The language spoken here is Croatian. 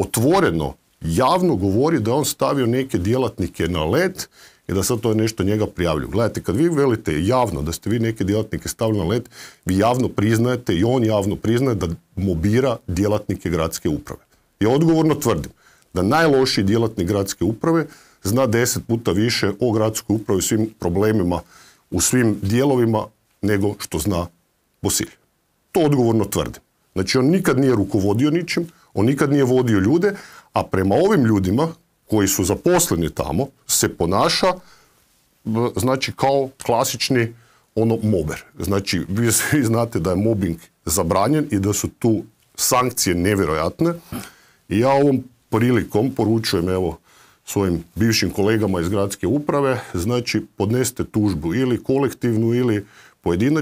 otvoreno, javno govori da je on stavio neke djelatnike na led i da sad to nešto njega prijavlju. Gledajte, kad vi velite javno da ste vi neke djelatnike stavili na led, vi javno priznajete i on javno priznaje da mobira djelatnike gradske uprave. Ja odgovorno tvrdim da najlošiji djelatnik gradske uprave zna deset puta više o gradskoj upravi, svim problemima u svim dijelovima nego što zna Bosilj. To odgovorno tvrdim. Znači on nikad nije rukovodio ničim, on nikad nije vodio ljude, a prema ovim ljudima koji su zaposleni tamo se ponaša znači kao klasični ono mober. Znači, vi svi znate da je mobbing zabranjen i da su tu sankcije nevjerojatne. I ja ovom prilikom poručujem evo svojim bivšim kolegama iz gradske uprave, znači podneste tužbu ili kolektivnu ili pojedinačnu